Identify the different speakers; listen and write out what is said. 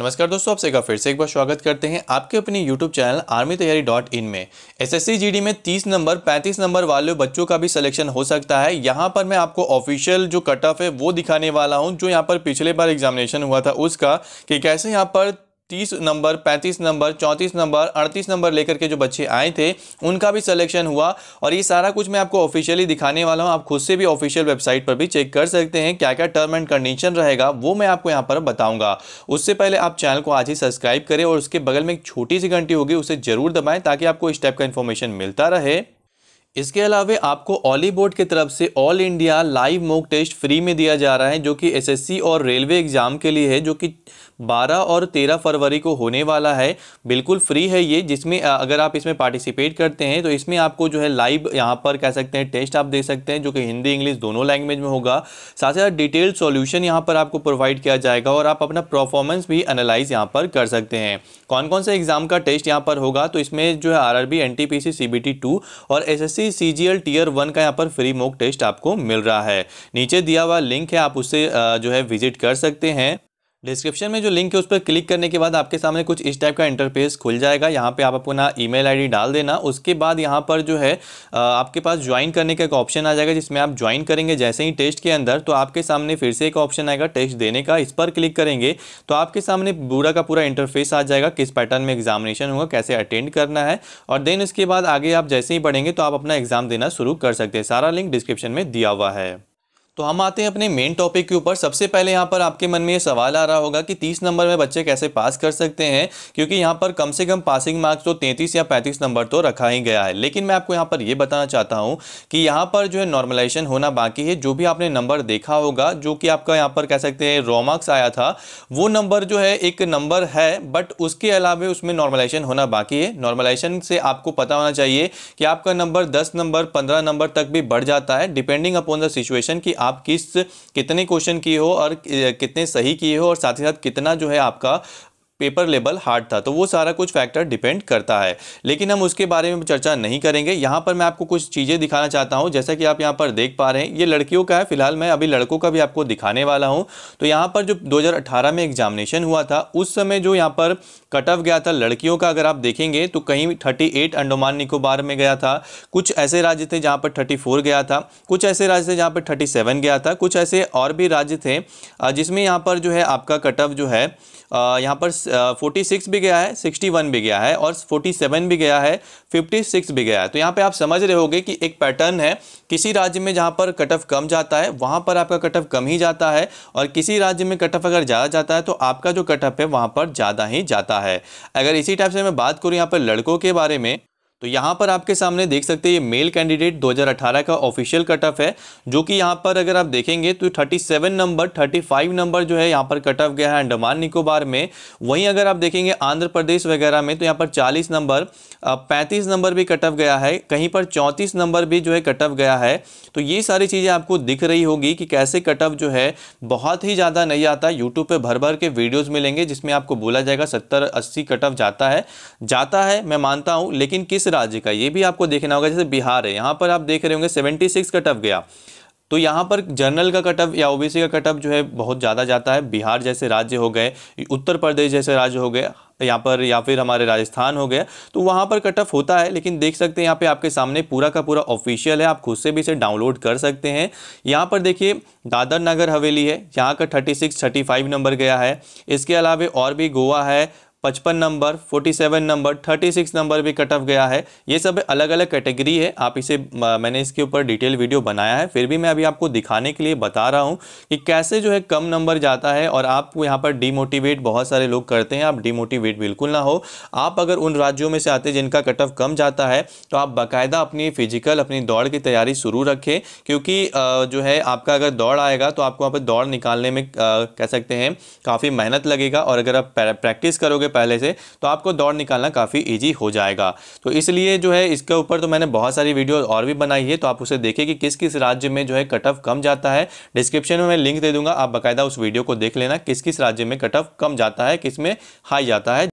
Speaker 1: नमस्कार दोस्तों आप सभी फिर से एक बार स्वागत करते हैं आपके अपने YouTube channel army Taiyari dot in में एस एस में 30 नंबर 35 नंबर वाले बच्चों का भी सिलेक्शन हो सकता है यहाँ पर मैं आपको ऑफिशियल जो कट ऑफ है वो दिखाने वाला हूँ जो यहाँ पर पिछले बार एग्जामिनेशन हुआ था उसका कि कैसे यहाँ पर तीस नंबर पैंतीस नंबर चौंतीस नंबर अड़तीस नंबर लेकर के जो बच्चे आए थे उनका भी सिलेक्शन हुआ और ये सारा कुछ मैं आपको ऑफिशियली दिखाने वाला हूँ आप खुद से भी ऑफिशियल वेबसाइट पर भी चेक कर सकते हैं क्या क्या टर्म एंड कंडीशन रहेगा वो मैं आपको यहाँ पर बताऊँगा उससे पहले आप चैनल को आज ही सब्सक्राइब करें और उसके बगल में एक छोटी सी घंटी होगी उसे ज़रूर दबाएँ ताकि आपको इस टाइप का इन्फॉर्मेशन मिलता रहे इसके अलावा आपको ऑली बोर्ड की तरफ से all India live mock test free में दिया जा रहा है जो कि एसएससी और रेलवे एग्ज़ाम के लिए है जो कि 12 और 13 फरवरी को होने वाला है बिल्कुल फ्री है ये जिसमें अगर आप इसमें पार्टिसिपेट करते हैं तो इसमें आपको जो है लाइव यहाँ पर कह सकते हैं टेस्ट आप दे सकते हैं जो कि हिंदी इंग्लिश दोनों लैंग्वेज में होगा साथ ही साथ डिटेल सॉल्यूशन यहाँ पर आपको प्रोवाइड किया जाएगा और आप अपना परफॉर्मेंस भी एनालाइज यहाँ पर कर सकते हैं कौन कौन से एग्ज़ाम का टेस्ट यहाँ पर होगा तो इसमें जो है आर आर बी और एस ही C G L tier one का यहाँ पर फ्री मॉक टेस्ट आपको मिल रहा है नीचे दिया हुआ लिंक है आप उससे जो है विजिट कर सकते हैं डिस्क्रिप्शन में जो लिंक है उस पर क्लिक करने के बाद आपके सामने कुछ इस टाइप का इंटरफेस खुल जाएगा यहाँ पे आप अपना ईमेल आईडी डाल देना उसके बाद यहाँ पर जो है आपके पास ज्वाइन करने का एक ऑप्शन आ जाएगा जिसमें आप ज्वाइन करेंगे जैसे ही टेस्ट के अंदर तो आपके सामने फिर से एक ऑप्शन आएगा टेस्ट देने का इस पर क्लिक करेंगे तो आपके सामने पूरा का पूरा इंटरफेस आ जाएगा किस पैटर्न में एग्जामिनेशन होगा कैसे अटेंड करना है और देन उसके बाद आगे आप जैसे ही पढ़ेंगे तो आप अपना एग्ज़ाम देना शुरू कर सकते हैं सारा लिंक डिस्क्रिप्शन में दिया हुआ है तो हम आते हैं अपने मेन टॉपिक के ऊपर सबसे पहले यहाँ पर आपके मन में ये सवाल आ रहा होगा कि 30 नंबर में बच्चे कैसे पास कर सकते हैं क्योंकि यहाँ पर कम से कम पासिंग मार्क्स तो 33 या 35 नंबर तो रखा ही गया है लेकिन मैं आपको यहाँ पर ये बताना चाहता हूँ कि यहाँ पर जो है नॉर्मलाइजेशन होना बाकी है जो भी आपने नंबर देखा होगा जो कि आपका यहाँ पर कह सकते हैं रॉ मार्क्स आया था वो नंबर जो है एक नंबर है बट उसके अलावा उसमें नॉर्मलाइजेशन होना बाकी है नॉर्मलाइजेशन से आपको पता होना चाहिए कि आपका नंबर दस नंबर पंद्रह नंबर तक भी बढ़ जाता है डिपेंडिंग अपॉन द सिचुएशन की आप किस कितने क्वेश्चन किए हो और कितने सही किए हो और साथ ही साथ कितना जो है आपका पेपर लेबल हार्ड था तो वो सारा कुछ फैक्टर डिपेंड करता है लेकिन हम उसके बारे में चर्चा नहीं करेंगे यहाँ पर मैं आपको कुछ चीज़ें दिखाना चाहता हूँ जैसा कि आप यहाँ पर देख पा रहे हैं ये लड़कियों का है फिलहाल मैं अभी लड़कों का भी आपको दिखाने वाला हूँ तो यहाँ पर जो 2018 में एग्जामिनेशन हुआ था उस समय जो यहाँ पर कट ऑफ गया था लड़कियों का अगर आप देखेंगे तो कहीं थर्टी अंडोमान निकोबार में गया था कुछ ऐसे राज्य थे जहाँ पर थर्टी गया था कुछ ऐसे राज्य थे जहाँ पर थर्टी गया था कुछ ऐसे और भी राज्य थे जिसमें यहाँ पर जो है आपका कट ऑफ जो है यहाँ पर फोर्टी सिक्स भी गया है सिक्सटी वन भी गया है और फोर्टी सेवन भी गया है फिफ्टी सिक्स भी गया है तो यहाँ पे आप समझ रहे होगे कि एक पैटर्न है किसी राज्य में जहाँ पर कट ऑफ कम जाता है वहाँ पर आपका कट ऑफ कम ही जाता है और किसी राज्य में कट ऑफ अगर ज़्यादा जाता है तो आपका जो कट ऑफ है वहाँ पर ज़्यादा ही जाता है अगर इसी टाइप से मैं बात करूँ यहाँ पर लड़कों के बारे में तो यहाँ पर आपके सामने देख सकते हैं ये मेल कैंडिडेट 2018 का ऑफिशियल कट ऑफ है जो कि यहाँ पर अगर आप देखेंगे तो 37 नंबर 35 नंबर जो है यहाँ पर कट ऑफ गया है अंडमान निकोबार में वहीं अगर आप देखेंगे आंध्र प्रदेश वगैरह में तो यहाँ पर 40 नंबर 35 नंबर भी कट ऑफ गया है कहीं पर 34 नंबर भी जो है कट ऑफ गया है तो ये सारी चीज़ें आपको दिख रही होगी कि कैसे कट ऑफ जो है बहुत ही ज़्यादा नहीं आता यूट्यूब पर भर भर के वीडियोज़ मिलेंगे जिसमें आपको बोला जाएगा सत्तर अस्सी कट ऑफ जाता है जाता है मैं मानता हूँ लेकिन किस राज्य का ये भी आपको देखना होगा जैसे बिहार है यहाँ पर आप देख रहे होंगे सेवेंटी सिक्स कट ऑफ गया तो यहाँ पर जनरल का कटअप या ओबीसी का कटअप जो है बहुत ज़्यादा जाता है बिहार जैसे राज्य हो गए उत्तर प्रदेश जैसे राज्य हो गए यहाँ पर या फिर हमारे राजस्थान हो गया तो वहाँ पर कटअप होता है लेकिन देख सकते हैं यहाँ पे आपके सामने पूरा का पूरा ऑफिशियल है आप खुद से भी इसे डाउनलोड कर सकते हैं यहाँ पर देखिए दादर नगर हवेली है यहाँ का 36 35 नंबर गया है इसके अलावा और भी गोवा है पचपन number forty seven number thirty six number भी कट ऑफ गया है ये सब अलग अलग कैटेगरी है आप इसे मैंने इसके ऊपर डिटेल वीडियो बनाया है फिर भी मैं अभी आपको दिखाने के लिए बता रहा हूँ कि कैसे जो है कम नंबर जाता है और आपको यहाँ पर डीमोटिवेट बहुत सारे लोग करते हैं आप डीमोटिवेट बिल्कुल ना हो आप अगर उन राज्यों में से आते हैं जिनका कट ऑफ कम जाता है तो आप बाकायदा अपनी फिजिकल अपनी दौड़ की तैयारी शुरू रखें क्योंकि जो है आपका अगर दौड़ आएगा तो आपको वहाँ पर दौड़ निकालने में कह सकते हैं काफ़ी मेहनत लगेगा और अगर आप प्रैक्टिस करोगे रहोगे पहले से तो आपको दौड़ निकालना काफ़ी ईजी हो जाएगा तो इसलिए जो है इसके ऊपर तो मैंने बहुत सारी वीडियो और भी बनाई है तो आप उसे देखें कि किस किस राज्य में जो है कट ऑफ कम जाता है डिस्क्रिप्शन में मैं लिंक दे दूंगा आप बाकायदा उस वीडियो को देख लेना किस किस राज्य में कट ऑफ कम जाता है किस में हाई जाता है